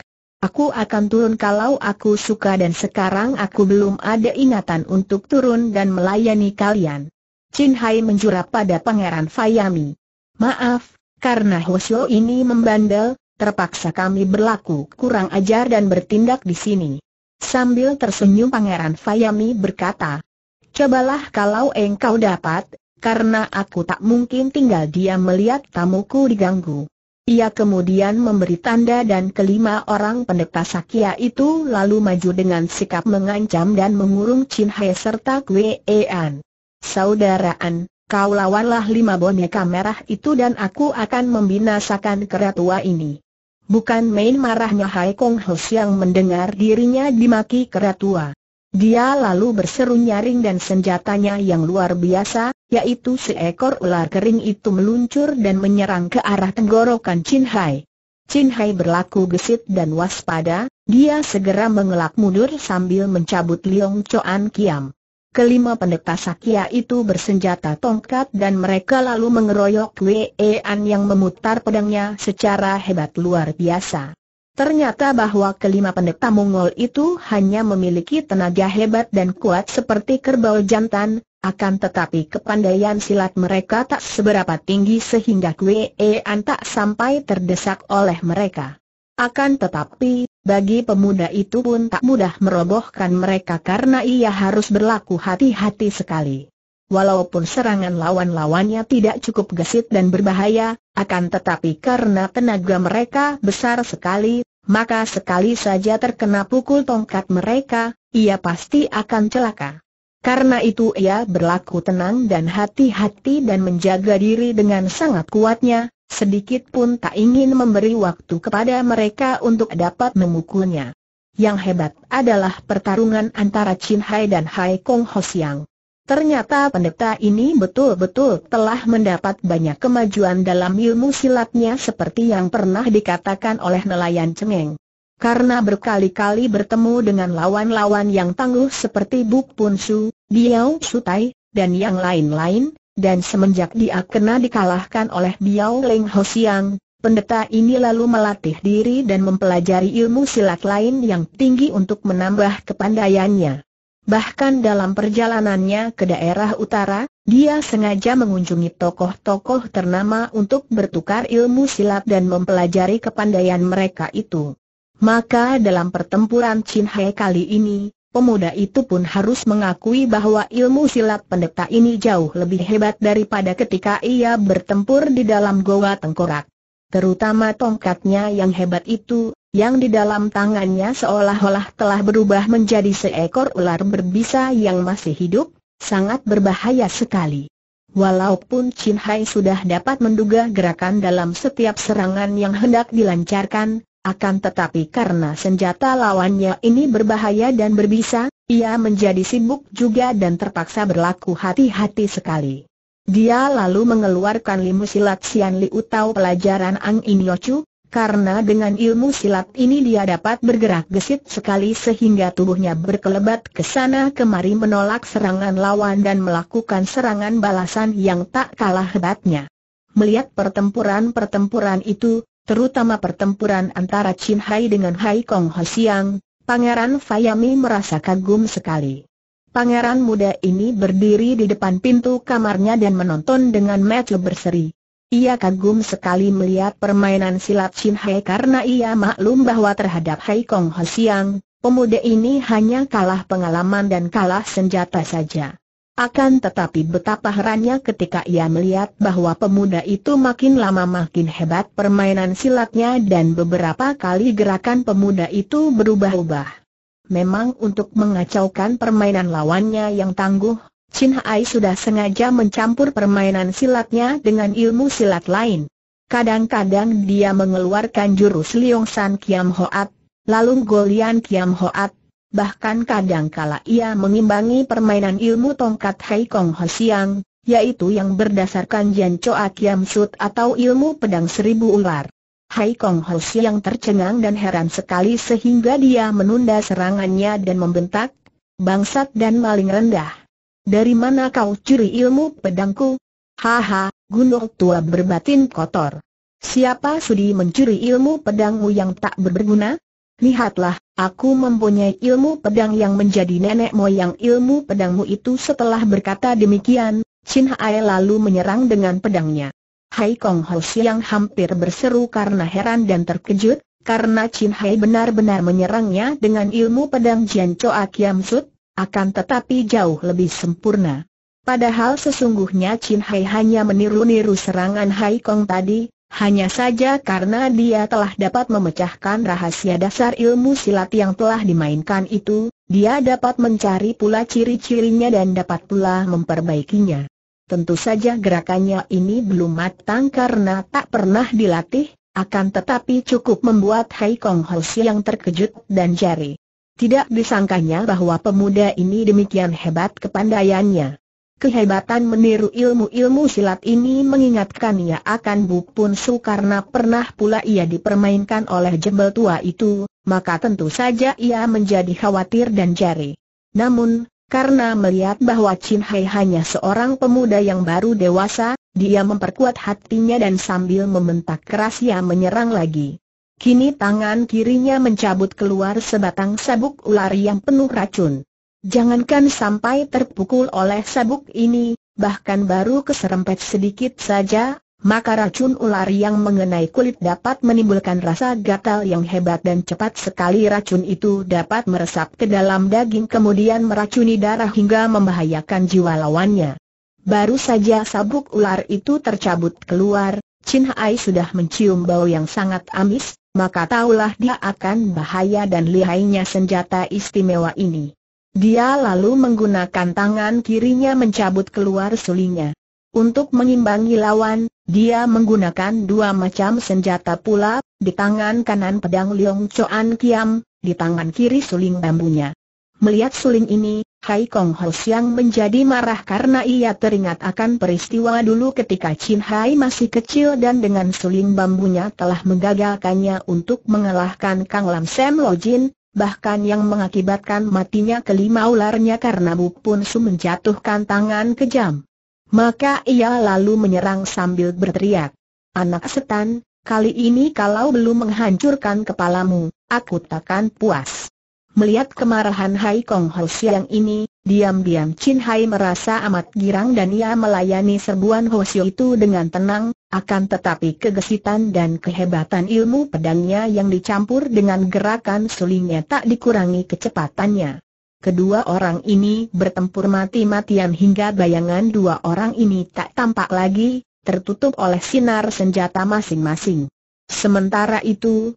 S1: Aku akan turun kalau aku suka dan sekarang aku belum ada ingatan untuk turun dan melayani kalian. Chin Hai menjura pada Pangeran Fayami. Maaf, karena Hoshio ini membandel, terpaksa kami berlaku kurang ajar dan bertindak di sini. Sambil tersenyum Pangeran Fayami berkata, Cobalah kalau engkau dapat, karena aku tak mungkin tinggal diam melihat tamuku diganggu. Ia kemudian memberi tanda dan kelima orang pendeta Sakya itu lalu maju dengan sikap mengancam dan mengurung Chin Hai serta Kwe An. Saudaraan, kau lawanlah lima boneka merah itu dan aku akan membinasakan keratua ini. Bukan main marahnya Hai Kong Hos yang mendengar dirinya dimaki keratua. Dia lalu berseru nyaring dan senjatanya yang luar biasa, yaitu seekor ular kering itu meluncur dan menyerang ke arah tenggorokan Chin Hai. Chin Hai berlaku gesit dan waspada, dia segera mengelak mundur sambil mencabut Liong Choan Kiam. Kelima pendeta Sakya itu bersenjata tongkat dan mereka lalu mengeroyok Wei An yang memutar pedangnya secara hebat luar biasa. Ternyata bahwa kelima pendeta Mongol itu hanya memiliki tenaga hebat dan kuat seperti kerbau jantan, akan tetapi kepandaian silat mereka tak seberapa tinggi sehingga Wei An tak sampai terdesak oleh mereka. Akan tetapi, bagi pemuda itu pun tak mudah merobohkan mereka karena ia harus berlaku hati-hati sekali. Walaupun serangan lawan-lawannya tidak cukup gesit dan berbahaya, akan tetapi karena tenaga mereka besar sekali, maka sekali saja terkena pukul tongkat mereka, ia pasti akan celaka. Karena itu ia berlaku tenang dan hati-hati dan menjaga diri dengan sangat kuatnya, Sedikit pun tak ingin memberi waktu kepada mereka untuk dapat memukulnya. Yang hebat adalah pertarungan antara Chin Hai dan Hai Kong Ho Siang. Ternyata pendeta ini betul-betul telah mendapat banyak kemajuan dalam ilmu silatnya seperti yang pernah dikatakan oleh nelayan cengeng. Karena berkali-kali bertemu dengan lawan-lawan yang tangguh seperti Buk Pun Su, Biao Su Tai, dan yang lain-lain, dan semenjak dia kena dikalahkan oleh Biao Leng Ho Siang, pendeta ini lalu melatih diri dan mempelajari ilmu silat lain yang tinggi untuk menambah kepandaiannya. Bahkan dalam perjalanannya ke daerah utara, dia sengaja mengunjungi tokoh-tokoh ternama untuk bertukar ilmu silat dan mempelajari kepandaian mereka itu. Maka dalam pertempuran Chin Hai kali ini, pemuda itu pun harus mengakui bahwa ilmu silat pendeta ini jauh lebih hebat daripada ketika ia bertempur di dalam goa tengkorak. Terutama tongkatnya yang hebat itu, yang di dalam tangannya seolah-olah telah berubah menjadi seekor ular berbisa yang masih hidup, sangat berbahaya sekali. Walaupun Chin Hai sudah dapat menduga gerakan dalam setiap serangan yang hendak dilancarkan, akan tetapi karena senjata lawannya ini berbahaya dan berbisa, ia menjadi sibuk juga dan terpaksa berlaku hati-hati sekali. Dia lalu mengeluarkan ilmu silat Xian Liu Tao pelajaran Ang In Yochu, karena dengan ilmu silat ini dia dapat bergerak gesit sekali sehingga tubuhnya berkelebat ke sana kemari menolak serangan lawan dan melakukan serangan balasan yang tak kalah hebatnya. Melihat pertempuran-pertempuran itu, terutama pertempuran antara Chin Hai dengan Hai Kong Ho Siang, Pangeran Fayami merasa kagum sekali. Pangeran muda ini berdiri di depan pintu kamarnya dan menonton dengan mata berseri. Ia kagum sekali melihat permainan silat Chin Hai karena ia maklum bahwa terhadap Hai Kong Ho Siang, pemuda ini hanya kalah pengalaman dan kalah senjata saja. Akan tetapi betapa herannya ketika ia melihat bahwa pemuda itu makin lama makin hebat permainan silatnya dan beberapa kali gerakan pemuda itu berubah-ubah. Memang untuk mengacaukan permainan lawannya yang tangguh, Chin Hai sudah sengaja mencampur permainan silatnya dengan ilmu silat lain. Kadang-kadang dia mengeluarkan jurus Liong San Kiam Hoat, lalu Golian Kiam Hoat, bahkan kadangkala ia mengimbangi permainan ilmu tongkat Hai Kong Ho Siang, yaitu yang berdasarkan Jian Choa Kiam Sut atau ilmu pedang seribu ular. Hai Kong Ho Siang tercengang dan heran sekali sehingga dia menunda serangannya dan membentak, bangsat dan maling rendah. Dari mana kau curi ilmu pedangku? Haha, Gunung tua berbatin kotor. Siapa sudi mencuri ilmu pedangmu yang tak berguna? Lihatlah, aku mempunyai ilmu pedang yang menjadi nenek moyang ilmu pedangmu itu setelah berkata demikian, Chin Hae lalu menyerang dengan pedangnya. Hai Kong Ho siang hampir berseru karena heran dan terkejut, karena Chin Hai benar-benar menyerangnya dengan ilmu pedang Jian Choa Kiam Sut, akan tetapi jauh lebih sempurna. Padahal sesungguhnya Chin Hai hanya meniru-niru serangan Hai Kong tadi, hanya saja karena dia telah dapat memecahkan rahasia dasar ilmu silat yang telah dimainkan itu, dia dapat mencari pula ciri-cirinya dan dapat pula memperbaikinya. Tentu saja gerakannya ini belum matang karena tak pernah dilatih, akan tetapi cukup membuat Hai Kong Si yang terkejut dan jari. Tidak disangkanya bahwa pemuda ini demikian hebat kepandaiannya. Kehebatan meniru ilmu-ilmu silat ini mengingatkan ia akan Buk Pun Su karena pernah pula ia dipermainkan oleh jembel tua itu, maka tentu saja ia menjadi khawatir dan jari. Namun, karena melihat bahwa Chin Hai hanya seorang pemuda yang baru dewasa, dia memperkuat hatinya dan sambil membentak keras ia menyerang lagi. Kini tangan kirinya mencabut keluar sebatang sabuk ular yang penuh racun. Jangankan sampai terpukul oleh sabuk ini, bahkan baru keserempet sedikit saja, maka racun ular yang mengenai kulit dapat menimbulkan rasa gatal yang hebat dan cepat sekali racun itu dapat meresap ke dalam daging kemudian meracuni darah hingga membahayakan jiwa lawannya. Baru saja sabuk ular itu tercabut keluar, Chin Hai sudah mencium bau yang sangat amis, maka taulah dia akan bahaya dan lihainya senjata istimewa ini. Dia lalu menggunakan tangan kirinya mencabut keluar sulinya. Untuk mengimbangi lawan, dia menggunakan dua macam senjata pula, di tangan kanan pedang Leong Choan Kiam, di tangan kiri suling bambunya. Melihat suling ini, Hai Kong Ho Siang menjadi marah karena ia teringat akan peristiwa dulu ketika Chin Hai masih kecil dan dengan suling bambunya telah menggagalkannya untuk mengalahkan Kang Lam Sam Lo Jin, bahkan yang mengakibatkan matinya kelima ularnya karena Bu Pun Su menjatuhkan tangan kejam. Maka ia lalu menyerang sambil berteriak, Anak setan, kali ini kalau belum menghancurkan kepalamu, aku takkan puas. Melihat kemarahan Hai Kong Ho Siang ini, diam-diam Chin Hai merasa amat girang dan ia melayani serbuan Ho Siu itu dengan tenang, akan tetapi kegesitan dan kehebatan ilmu pedangnya yang dicampur dengan gerakan sulingnya tak dikurangi kecepatannya. Kedua orang ini bertempur mati-matian hingga bayangan dua orang ini tak tampak lagi, tertutup oleh sinar senjata masing-masing. Sementara itu,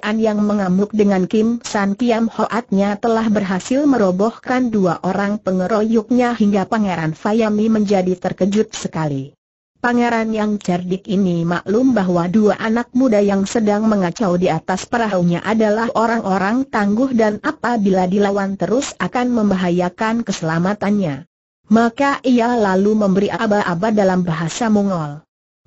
S1: an yang mengamuk dengan Kim San Kiam Hoatnya telah berhasil merobohkan dua orang pengeroyoknya hingga Pangeran Fayami menjadi terkejut sekali. Pangeran yang cerdik ini maklum bahwa dua anak muda yang sedang mengacau di atas perahunya adalah orang-orang tangguh dan apabila dilawan terus akan membahayakan keselamatannya. Maka ia lalu memberi aba-aba dalam bahasa Mongol.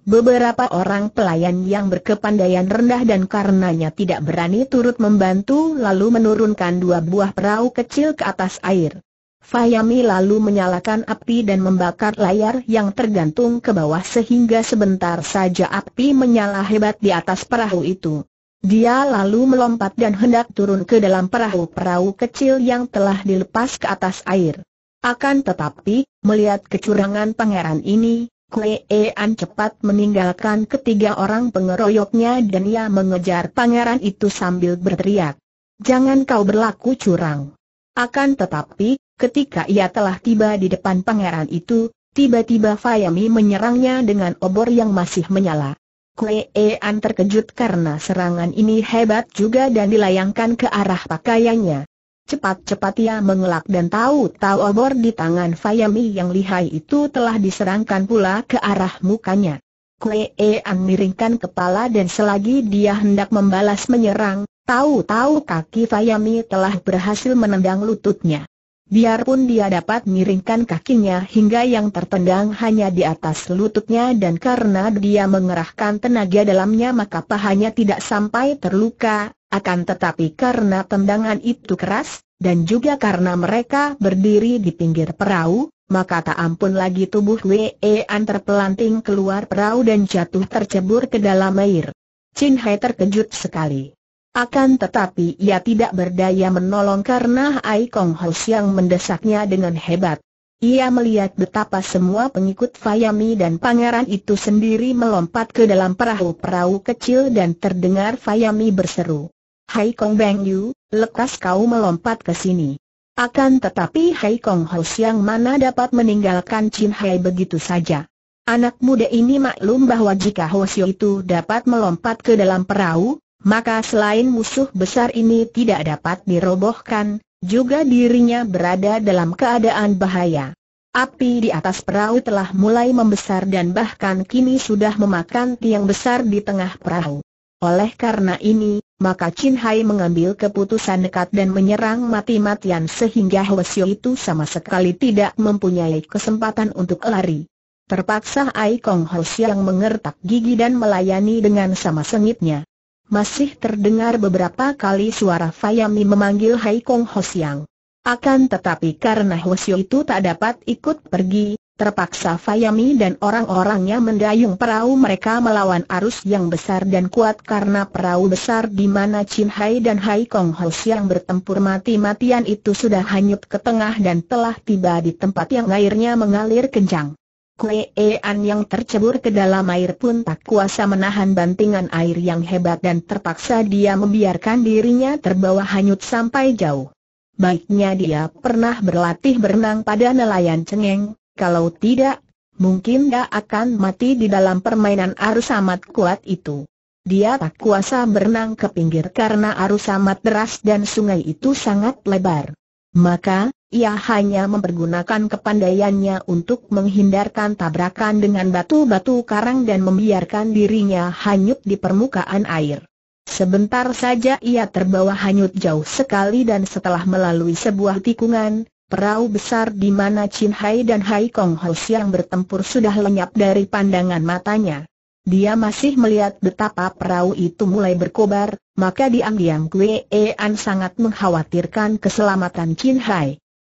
S1: Beberapa orang pelayan yang berkepandaian rendah dan karenanya tidak berani turut membantu lalu menurunkan dua buah perahu kecil ke atas air. Fayami lalu menyalakan api dan membakar layar yang tergantung ke bawah sehingga sebentar saja api menyala hebat di atas perahu itu. Dia lalu melompat dan hendak turun ke dalam perahu-perahu kecil yang telah dilepas ke atas air. Akan tetapi, melihat kecurangan pangeran ini, Klean cepat meninggalkan ketiga orang pengeroyoknya dan ia mengejar pangeran itu sambil berteriak. Jangan kau berlaku curang. Akan tetapi, ketika ia telah tiba di depan pangeran itu, tiba-tiba Fayami menyerangnya dengan obor yang masih menyala. Klean terkejut karena serangan ini hebat juga dan dilayangkan ke arah pakaiannya. Cepat-cepat ia mengelak dan tahu-tahu obor di tangan Fayami yang lihai itu telah diserangkan pula ke arah mukanya. Kue Ean miringkan kepala dan selagi dia hendak membalas menyerang, tahu-tahu kaki Fayami telah berhasil menendang lututnya. Biarpun dia dapat miringkan kakinya hingga yang tertendang hanya di atas lututnya dan karena dia mengerahkan tenaga dalamnya maka pahanya tidak sampai terluka, akan tetapi karena tendangan itu keras, dan juga karena mereka berdiri di pinggir perahu, maka tak ampun lagi tubuh An terpelanting keluar perahu dan jatuh tercebur ke dalam air. Chin Hai terkejut sekali. Akan tetapi ia tidak berdaya menolong karena Ai Kong Ho Siang mendesaknya dengan hebat. Ia melihat betapa semua pengikut Fayami dan pangeran itu sendiri melompat ke dalam perahu-perahu kecil dan terdengar Fayami berseru. Hai Kong Beng Yu, lekas kau melompat ke sini. Akan tetapi Hai Kong Ho yang mana dapat meninggalkan Chin Hai begitu saja. Anak muda ini maklum bahwa jika Siu itu dapat melompat ke dalam perahu, maka selain musuh besar ini tidak dapat dirobohkan, juga dirinya berada dalam keadaan bahaya. Api di atas perahu telah mulai membesar dan bahkan kini sudah memakan tiang besar di tengah perahu. Oleh karena ini, maka Chin Hai mengambil keputusan dekat dan menyerang mati-matian sehingga Hwasyo itu sama sekali tidak mempunyai kesempatan untuk lari. Terpaksa Ai Kong Hwasyo yang mengertak gigi dan melayani dengan sama sengitnya. Masih terdengar beberapa kali suara Fayami memanggil Hai Kong Hwasyo. Akan tetapi karena Hwasyo itu tak dapat ikut pergi, Terpaksa Fayami dan orang-orangnya mendayung perahu mereka melawan arus yang besar dan kuat karena perahu besar di mana Chin Hai dan Hai Kong Ho yang bertempur mati-matian itu sudah hanyut ke tengah dan telah tiba di tempat yang airnya mengalir kencang. An yang tercebur ke dalam air pun tak kuasa menahan bantingan air yang hebat dan terpaksa dia membiarkan dirinya terbawa hanyut sampai jauh. Baiknya dia pernah berlatih berenang pada nelayan cengeng, kalau tidak, mungkin dia akan mati di dalam permainan arus amat kuat itu. Dia tak kuasa berenang ke pinggir karena arus amat deras dan sungai itu sangat lebar. Maka, ia hanya mempergunakan kepandaiannya untuk menghindarkan tabrakan dengan batu-batu karang dan membiarkan dirinya hanyut di permukaan air. Sebentar saja ia terbawa hanyut jauh sekali dan setelah melalui sebuah tikungan, Perahu besar di mana Chin Hai dan Hai Kong Ho Siang bertempur sudah lenyap dari pandangan matanya. Dia masih melihat betapa perahu itu mulai berkobar, maka diam-diam Kue An sangat mengkhawatirkan keselamatan Chin Hai.